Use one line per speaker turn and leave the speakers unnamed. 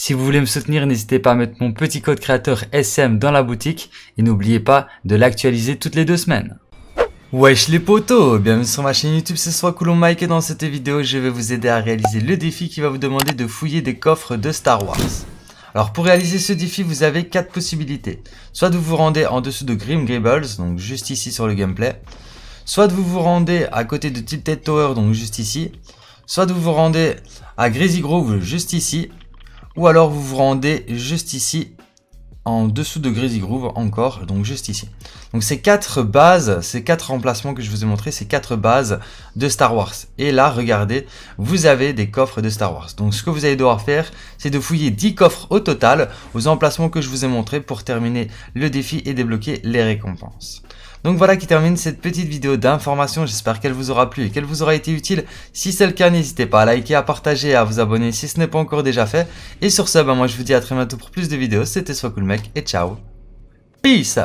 Si vous voulez me soutenir, n'hésitez pas à mettre mon petit code créateur SM dans la boutique et n'oubliez pas de l'actualiser toutes les deux semaines. Wesh les potos Bienvenue sur ma chaîne YouTube, ce soit Coulomb Mike et dans cette vidéo, je vais vous aider à réaliser le défi qui va vous demander de fouiller des coffres de Star Wars. Alors pour réaliser ce défi, vous avez quatre possibilités. Soit vous vous rendez en dessous de Grim Gables, donc juste ici sur le gameplay. Soit vous vous rendez à côté de Tilted Tower, donc juste ici. Soit vous vous rendez à Greasy Grove, juste ici ou alors vous vous rendez juste ici en dessous de Greasy Groove encore, donc juste ici. Donc ces quatre bases, ces quatre emplacements que je vous ai montré, ces quatre bases de Star Wars. Et là, regardez, vous avez des coffres de Star Wars. Donc ce que vous allez devoir faire, c'est de fouiller 10 coffres au total aux emplacements que je vous ai montrés pour terminer le défi et débloquer les récompenses. Donc voilà qui termine cette petite vidéo d'information, j'espère qu'elle vous aura plu et qu'elle vous aura été utile. Si c'est le cas, n'hésitez pas à liker, à partager à vous abonner si ce n'est pas encore déjà fait. Et sur ce, ben moi je vous dis à très bientôt pour plus de vidéos, c'était Soit Cool Mec et ciao Peace